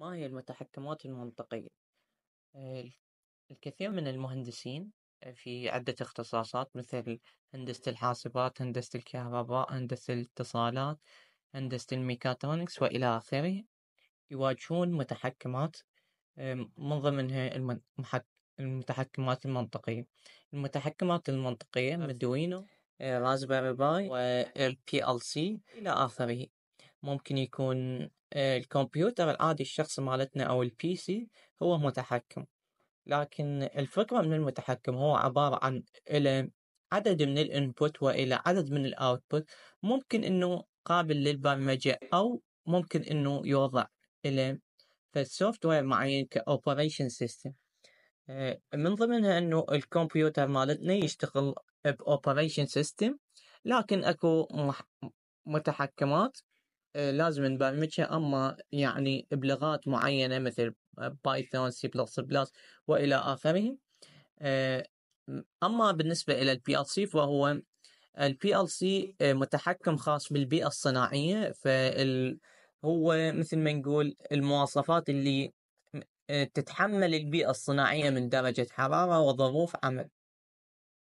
ما هي المتحكمات المنطقية؟ الكثير من المهندسين آه، في عدة اختصاصات مثل هندسة الحاسبات، هندسة الكهرباء، هندسة الاتصالات، هندسة الميكاترونكس وإلى آخره، يواجهون متحكمات من ضمنها المتحكمات المنطقية، المتحكمات المنطقية مدوينو آه، رازبيري باي، والبي ال سي إلى آخره. ممكن يكون آه، الكمبيوتر العادي الشخص مالتنا أو البي سي هو متحكم لكن الفكرة من المتحكم هو عبارة عن إلى عدد من الانبوت وإلى عدد من الاوتبوت ممكن إنه قابل للبرمجة أو ممكن إنه يوضع إلى فالسوفت وير معين كأوبريشن آه، سيستم من ضمنها إنه الكمبيوتر مالتنا يشتغل بأوبريشن سيستم لكن اكو متحكمات آه، لازم نبرمجها اما يعني بلغات معينه مثل بايثون سي بلس بلس والى اخره آه، اما بالنسبه الى البي ال سي فهو البي ال سي آه، متحكم خاص بالبيئه الصناعيه فال هو مثل ما نقول المواصفات اللي تتحمل البيئه الصناعيه من درجه حراره وظروف عمل